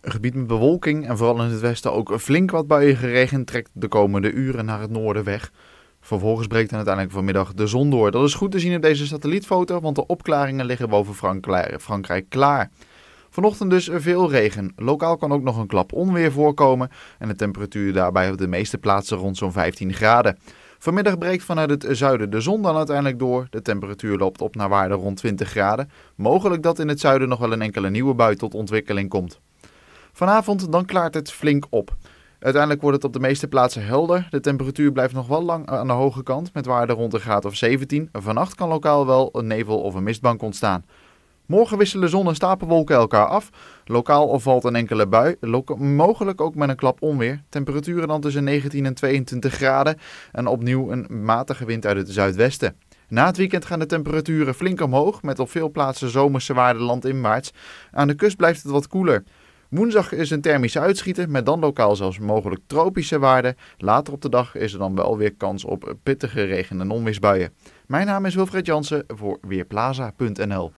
Een gebied met bewolking en vooral in het westen ook flink wat buien geregen trekt de komende uren naar het noorden weg. Vervolgens breekt dan uiteindelijk vanmiddag de zon door. Dat is goed te zien op deze satellietfoto, want de opklaringen liggen boven Frankrijk klaar. Vanochtend dus veel regen. Lokaal kan ook nog een klap onweer voorkomen en de temperatuur daarbij op de meeste plaatsen rond zo'n 15 graden. Vanmiddag breekt vanuit het zuiden de zon dan uiteindelijk door. De temperatuur loopt op naar waarde rond 20 graden. Mogelijk dat in het zuiden nog wel een enkele nieuwe bui tot ontwikkeling komt. Vanavond dan klaart het flink op. Uiteindelijk wordt het op de meeste plaatsen helder. De temperatuur blijft nog wel lang eh, aan de hoge kant, met waarde rond de graad of 17. Vannacht kan lokaal wel een nevel of een mistbank ontstaan. Morgen wisselen zon en stapelwolken elkaar af. Lokaal valt een enkele bui, mogelijk ook met een klap onweer. Temperaturen dan tussen 19 en 22 graden en opnieuw een matige wind uit het zuidwesten. Na het weekend gaan de temperaturen flink omhoog, met op veel plaatsen zomerse waarden landinwaarts. Aan de kust blijft het wat koeler. Woensdag is een thermische uitschieter met dan lokaal zelfs mogelijk tropische waarden. Later op de dag is er dan wel weer kans op pittige regen- en onweersbuien. Mijn naam is Wilfred Jansen voor Weerplaza.nl.